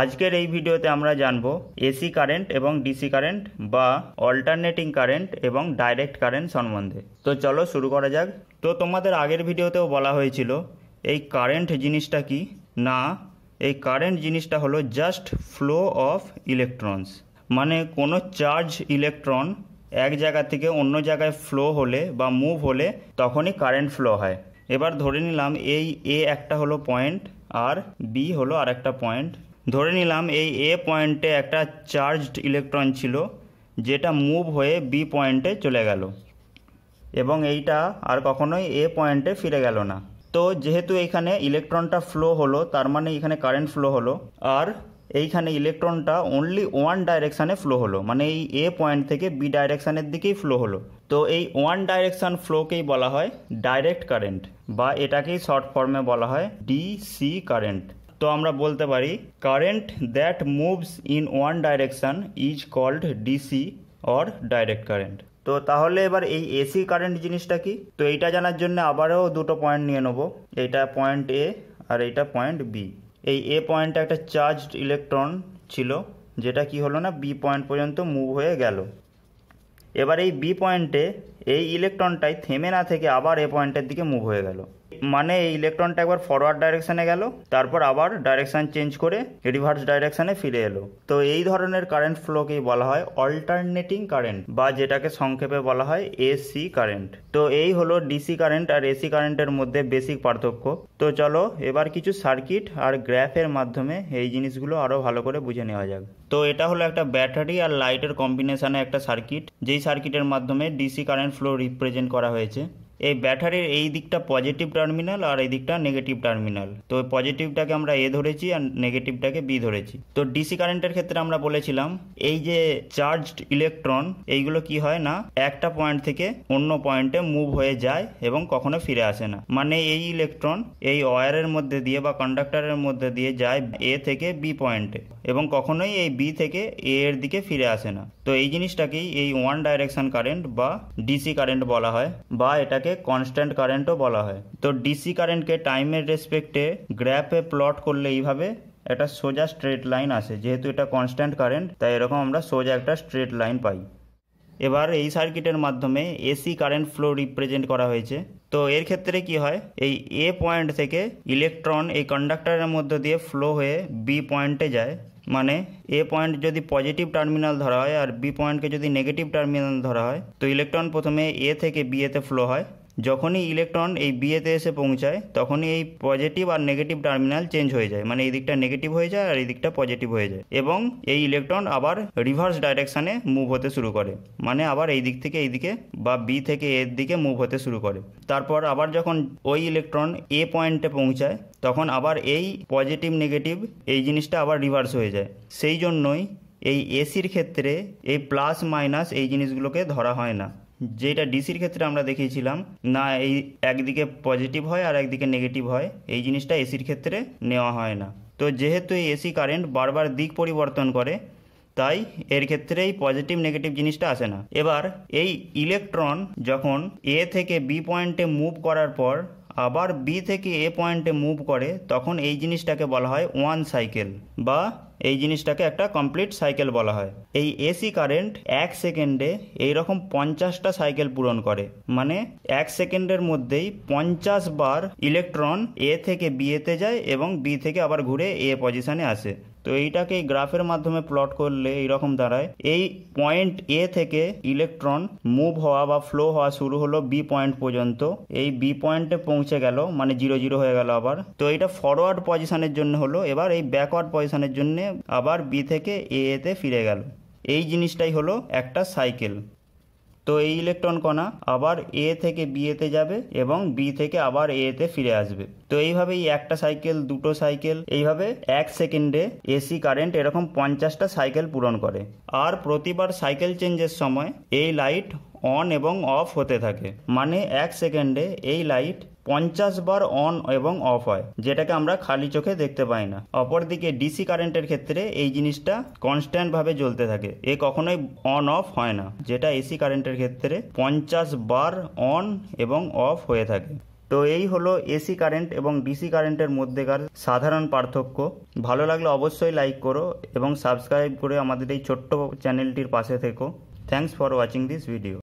আজকের এই ভিডিওতে আমরা জানব এসি কারেন্ট এবং ডিসি কারেন্ট বা অল্টারনেটিং কারেন্ট এবং ডাইরেক্ট কারেন্ট সম্বন্ধে তো চলো শুরু করা যাক তো তোমাদের আগের ভিডিওতেও বলা হয়েছিল এই কারেন্ট জিনিসটা কি না এই কারেন্ট জিনিসটা হলো জাস্ট ফ্লো অফ ইলেকট্রনস মানে কোনো চার্জ ইলেকট্রন এক জায়গা থেকে অন্য জায়গায় ফ্লো হলে বা মুভ হলে তখনই কারেন্ট ফ্লো হয় এবার ধরে নিলাম এই এ একটা হলো পয়েন্ট আর বি হলো আর একটা পয়েন্ট ধরে নিলাম এই এ পয়েন্টে একটা চার্জড ইলেকট্রন ছিল যেটা মুভ হয়ে বি পয়েন্টে চলে গেল এবং এইটা আর কখনোই এ পয়েন্টে ফিরে গেল না তো যেহেতু এখানে ইলেকট্রনটা ফ্লো হলো তার মানে এখানে কারেন্ট ফ্লো হলো আর এইখানে ইলেকট্রনটা অনলি ওয়ান ডাইরেকশানে ফ্লো হলো মানে এই এ পয়েন্ট থেকে বি ডাইরেকশানের দিকেই ফ্লো হলো তো এই ওয়ান ডাইরেকশান ফ্লোকেই বলা হয় ডাইরেক্ট কারেন্ট বা এটাকেই শর্ট ফর্মে বলা হয় ডিসি কারেন্ট তো আমরা বলতে পারি current that moves in one direction is called DC or direct current তো তাহলে এবার এই এসি কারেন্ট জিনিসটা কি তো এইটা জানার জন্য আবারও দুটো পয়েন্ট নিয়ে নেবো এইটা পয়েন্ট এ আর এইটা পয়েন্ট বি এই এ পয়েন্টটা একটা চার্জড ইলেকট্রন ছিল যেটা কি হলো না বি পয়েন্ট পর্যন্ত মুভ হয়ে গেল এবার এই বি পয়েন্টে এই ইলেকট্রনটাই থেমে না থেকে আবার এ পয়েন্টের দিকে মুভ হয়ে গেল মানে এই ইলেকট্রনটা একবার ফরওয়ার্ড ডাইরেকশানে গেল তারপর আবার ডাইরেকশান চেঞ্জ করে রিভার্স ডাইরেকশানে ফিরে এলো তো এই ধরনের কারেন্ট ফ্লোকেই বলা হয় অল্টারনেটিং কারেন্ট বা যেটাকে সংক্ষেপে বলা হয় এসি কারেন্ট তো এই হলো ডিসি কারেন্ট আর এসি কারেন্টের মধ্যে বেসিক পার্থক্য তো চলো এবার কিছু সার্কিট আর গ্রাফের মাধ্যমে এই জিনিসগুলো আরও ভালো করে বুঝে নেওয়া যাক তো এটা হলো একটা ব্যাটারি আর লাইটের কম্বিনেশানে একটা সার্কিট যেই সার্কিটের মাধ্যমে ডিসি কারেন্ট ফ্লো রিপ্রেজেন্ট করা হয়েছে এই ব্যাটারির এই দিকটা পজিটিভ টার্মিনাল আর এই দিকটা নেগেটিভ টার্মিনাল তো পজিটিভটাকে আমরা এ ধরেছি আর নেগেটিভটাকে বি ধরেছি তো ডিসি কারেন্টের ক্ষেত্রে আমরা বলেছিলাম এই যে চার্জড ইলেকট্রন এইগুলো কি হয় না একটা পয়েন্ট থেকে অন্য পয়েন্টে মুভ হয়ে যায় এবং কখনো ফিরে আসে না মানে এই ইলেকট্রন এই ওয়ারের মধ্যে দিয়ে বা কন্ডাক্টরের মধ্যে দিয়ে যায় এ থেকে বি পয়েন্টে এবং কখনোই এই বি থেকে এ এর দিকে ফিরে আসে না তো এই জিনিসটাকেই এই ওয়ান ডাইরেকশন কারেন্ট বা ডিসি কারেন্ট বলা হয় বা এটাকে কনস্ট্যান্ট কারেন্টও বলা হয় তো ডিসি কারেন্টকে টাইমের রেসপেক্টে গ্র্যাফে প্লট করলে এইভাবে একটা সোজা স্ট্রেট লাইন আসে যেহেতু এটা কনস্ট্যান্ট কারেন্ট তাই এরকম আমরা সোজা একটা স্ট্রেট লাইন পাই এবার এই সার্কিটের মাধ্যমে এসি কারেন্ট ফ্লো রিপ্রেজেন্ট করা হয়েছে তো এর ক্ষেত্রে কি হয় এই এ পয়েন্ট থেকে ইলেকট্রন এই কন্ডাক্টরের মধ্য দিয়ে ফ্লো হয়ে বি পয়েন্টে যায় মানে এ পয়েন্ট যদি পজিটিভ টার্মিনাল ধরা হয় আর বি পয়েন্টকে যদি নেগেটিভ টার্মিনাল ধরা হয় তো ইলেকট্রন প্রথমে এ থেকে বি এতে ফ্লো হয় যখনই ইলেকট্রন এই বিয়েতে এসে পৌঁছায় তখনই এই পজিটিভ আর নেগেটিভ টার্মিনাল চেঞ্জ হয়ে যায় মানে এই দিকটা নেগেটিভ হয়ে যায় আর এই দিকটা পজিটিভ হয়ে যায় এবং এই ইলেকট্রন আবার রিভার্স ডাইরেকশানে মুভ হতে শুরু করে মানে আবার এই দিক থেকে এই দিকে বা বি থেকে এর দিকে মুভ হতে শুরু করে তারপর আবার যখন ওই ইলেকট্রন এ পয়েন্টে পৌঁছায় তখন আবার এই পজিটিভ নেগেটিভ এই জিনিসটা আবার রিভার্স হয়ে যায় সেই জন্যই এই এসির ক্ষেত্রে এই প্লাস মাইনাস এই জিনিসগুলোকে ধরা হয় না যেটা ডিসির ক্ষেত্রে আমরা দেখিয়েছিলাম না এই একদিকে পজিটিভ হয় আর একদিকে নেগেটিভ হয় এই জিনিসটা এসির ক্ষেত্রে নেওয়া হয় না তো যেহেতু এই এসি কারেন্ট বারবার দিক পরিবর্তন করে তাই এর ক্ষেত্রে এই পজিটিভ নেগেটিভ জিনিসটা আসে না এবার এই ইলেকট্রন যখন এ থেকে বি পয়েন্টে মুভ করার পর আবার বি থেকে এ পয়েন্টে মুভ করে তখন এই জিনিসটাকে বলা হয় ওয়ান সাইকেল বা এই জিনিসটাকে একটা কমপ্লিট সাইকেল বলা হয় এই এসি কারেন্ট এক সেকেন্ডে এইরকম পঞ্চাশটা সাইকেল পূরণ করে মানে এক সেকেন্ডের মধ্যেই পঞ্চাশ বার ইলেকট্রন এ থেকে বি এতে যায় এবং বি থেকে আবার ঘুরে এ পজিশানে আসে তো এইটাকে এই গ্রাফের মাধ্যমে প্লট করলে এইরকম দাঁড়ায় এই পয়েন্ট এ থেকে ইলেকট্রন মুভ হওয়া বা ফ্লো হওয়া শুরু হলো বি পয়েন্ট পর্যন্ত এই বি পয়েন্টে পৌঁছে গেল মানে জিরো জিরো হয়ে গেল আবার তো এইটা ফরওয়ার্ড পজিশনের জন্য হলো এবার এই ব্যাকওয়ার্ড পজিশনের জন্য আবার বি থেকে এ এতে ফিরে গেল এই জিনিসটাই হলো একটা সাইকেল তো এই ইলেকট্রন কণা আবার এ থেকে বি এতে যাবে এবং বি থেকে আবার এ এতে ফিরে আসবে তো এইভাবেই একটা সাইকেল দুটো সাইকেল এইভাবে এক সেকেন্ডে এসি কারেন্ট এরকম পঞ্চাশটা সাইকেল পূরণ করে আর প্রতিবার সাইকেল চেঞ্জের সময় এই লাইট অন এবং অফ হতে থাকে মানে এক সেকেন্ডে এই লাইট পঞ্চাশ বার অন এবং অফ হয় যেটাকে আমরা খালি চোখে দেখতে পাই না অপরদিকে ডিসি কারেন্টের ক্ষেত্রে এই জিনিসটা কনস্ট্যান্টভাবে জ্বলতে থাকে এ কখনোই অন অফ হয় না যেটা এসি কারেন্টের ক্ষেত্রে পঞ্চাশ বার অন এবং অফ হয়ে থাকে তো এই হলো এসি কারেন্ট এবং ডিসি কারেন্টের মধ্যেকার সাধারণ পার্থক্য ভালো লাগলে অবশ্যই লাইক করো এবং সাবস্ক্রাইব করে আমাদের এই ছোট্ট চ্যানেলটির পাশে থেকো thanks for watching this video